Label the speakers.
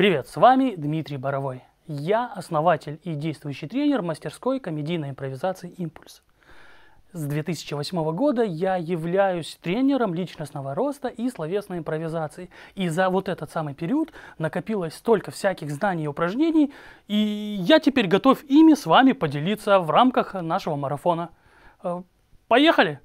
Speaker 1: Привет, с вами Дмитрий Боровой. Я основатель и действующий тренер мастерской комедийной импровизации «Импульс». С 2008 года я являюсь тренером личностного роста и словесной импровизации. И за вот этот самый период накопилось столько всяких знаний и упражнений, и я теперь готов ими с вами поделиться в рамках нашего марафона. Э, поехали!